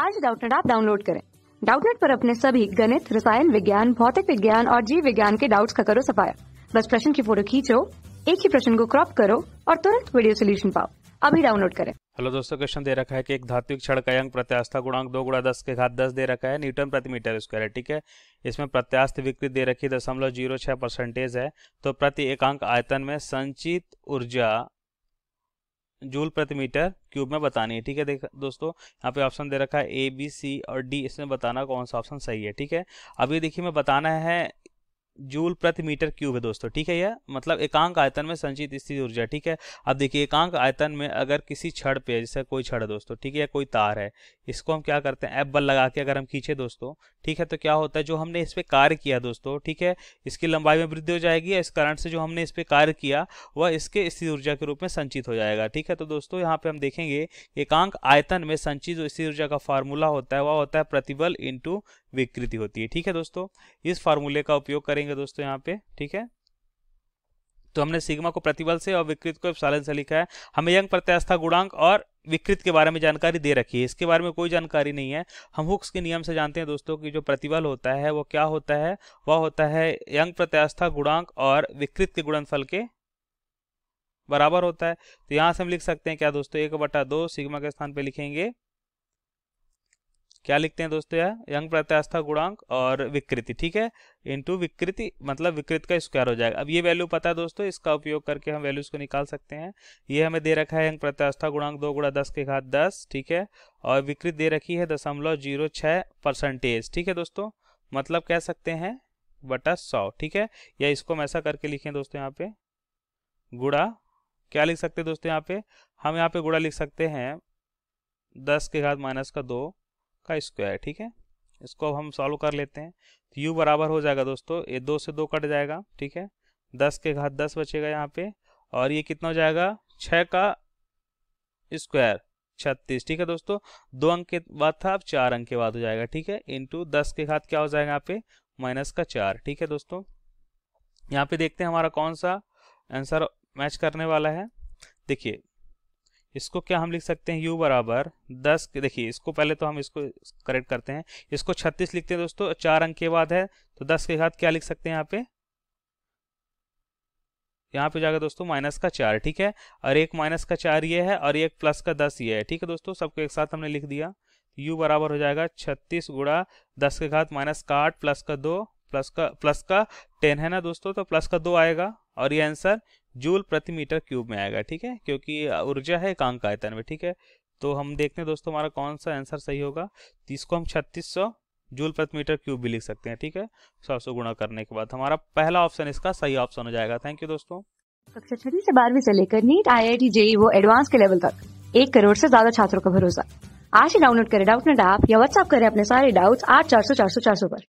आज डाउटनेट आप डाउनलोड करें डाउटनेट पर अपने सभी गणित रसायन विज्ञान भौतिक विज्ञान और जीव विज्ञान के डाउट्स का करो सफाया बस प्रश्न की फोटो खींचो एक ही प्रश्न को क्रॉप करो और तुरंत वीडियो सोल्यूशन पाओ अभी डाउनलोड करें हेलो दोस्तों क्वेश्चन दे रखा है कि एक धात्विक क्षण का अंक प्रत्यास्था गुणांक दो गुणा दस के घात दस दे रखा है न्यूटन प्रति मीटर स्क्वायर है ठीक है इसमें प्रत्यास्थ विकृत दे रखी दशमलव जीरो छह परसेंटेज है तो प्रति एकांक आयतन में संचित ऊर्जा जूल प्रति मीटर क्यूब में बतानी है ठीक है देख दोस्तों यहाँ पे ऑप्शन दे रखा है ए बी सी और डी इसमें बताना कौन सा ऑप्शन सही है ठीक है अब ये देखिए मैं बताना है जूल प्रति मीटर क्यूब है दोस्तों ठीक है यह मतलब एकांक आयतन में संचित स्थिर ऊर्जा ठीक है अब देखिए एकांक आयतन में अगर किसी छड़ पे जैसे कोई छड़ है दोस्तों ठीक है या कोई तार है इसको हम क्या करते हैं एप बल लगा के अगर हम खींचे दोस्तों ठीक है तो क्या होता है जो हमने इस पर कार्य किया दोस्तों ठीक है इसकी लंबाई में वृद्धि हो जाएगी इस कारण से जो हमने इस पर कार्य किया वह इसके स्थिर ऊर्जा के रूप में संचित हो जाएगा ठीक है तो दोस्तों यहाँ पे हम देखेंगे एकांक आयतन में संचित जो स्थिर ऊर्जा का फार्मूला होता है वह होता है प्रतिबल इंटू विकृति होती है ठीक है दोस्तों इस फार्मूले का उपयोग करेंगे लिखेंगे दोस्तों यहाँ पे ठीक है तो हमने सिग्मा को प्रतिबल से और विकृत को एप्सिलॉन से लिखा है हमें यंग प्रत्यास्था गुणांक और विकृत के बारे में जानकारी दे रखी है इसके बारे में कोई जानकारी नहीं है हम हुक्स के नियम से जानते हैं दोस्तों कि जो प्रतिबल होता है वो क्या होता है वह होता है यंग प्रत्यास्था गुणांक और विकृत के गुणनफल के बराबर होता है तो यहां से हम लिख सकते हैं क्या दोस्तों एक बटा दो सिग्मा के स्थान पर लिखेंगे क्या लिखते हैं दोस्तों यार यंग प्रत्यास्था गुणांक और विकृति ठीक है इनटू विकृति मतलब विकृत का स्क्वायर हो जाएगा अब ये वैल्यू पता है दोस्तों इसका उपयोग करके हम वैल्यूज को निकाल सकते हैं ये हमें दे रखा है यंग प्रत्यास्था गुणांक दो गुणा दस के घात दस ठीक है और विकृत दे रखी है दशमलव जीरो छः परसेंटेज ठीक है दोस्तों मतलब कह सकते हैं बटा सौ ठीक है या इसको हम ऐसा करके लिखें दोस्तों यहाँ पे गुड़ा क्या लिख सकते हैं दोस्तों यहाँ पे हम यहाँ पे गुड़ा लिख सकते हैं दस के घात माइनस का दो का स्क्वायर ठीक है इसको अब हम सॉल्व कर लेते हैं तो यू बराबर हो जाएगा दोस्तों ये दो से दो कट जाएगा ठीक है दस के घात दस बचेगा यहाँ पे और ये कितना हो जाएगा छः का स्क्वायर छत्तीस ठीक है दोस्तों दो अंक के बाद था अब चार अंक के बाद हो जाएगा ठीक है इंटू दस के घात क्या हो जाएगा यहाँ पे माइनस का चार ठीक है दोस्तों यहाँ पे देखते हैं हमारा कौन सा आंसर मैच करने वाला है देखिए इसको क्या हम लिख सकते हैं u बराबर दस देखिए इसको पहले तो हम इसको करेक्ट करते हैं इसको छत्तीस लिखते हैं दोस्तों चार अंक के बाद है तो दस के साथ क्या लिख सकते हैं यहाँ पे यहाँ पे जाकर दोस्तों माइनस का चार ठीक है और एक माइनस का चार ये है और एक प्लस का दस ये है ठीक है दोस्तों सबको एक साथ हमने लिख दिया यू बराबर हो जाएगा छत्तीस गुड़ा दस के घात माइनस का आठ प्लस का दो प्लस का प्लस का टेन है ना दोस्तों तो प्लस का दो आएगा और ये आंसर जूल प्रति मीटर क्यूब में आएगा ठीक है क्योंकि ऊर्जा है कांक आयतन में ठीक है तो हम देखते हैं दोस्तों हमारा कौन सा आंसर सही होगा तो इसको हम छत्तीस जूल प्रति मीटर क्यूब भी लिख सकते हैं ठीक है सौ सौ गुणा करने के बाद हमारा पहला ऑप्शन इसका सही ऑप्शन हो जाएगा थैंक यू दोस्तों कक्षा छठी से बारहवीं से लेकर NEET IIT JEE वो एडवांस के लेवल तक एक करोड़ से ज्यादा छात्रों का भरोसा आज ही डाउनलोड करें डाउट नेट ऐप या व्हाट्सअप करें अपने सारे डाउट्स आठ चार सौ चार सौ चार सौ पर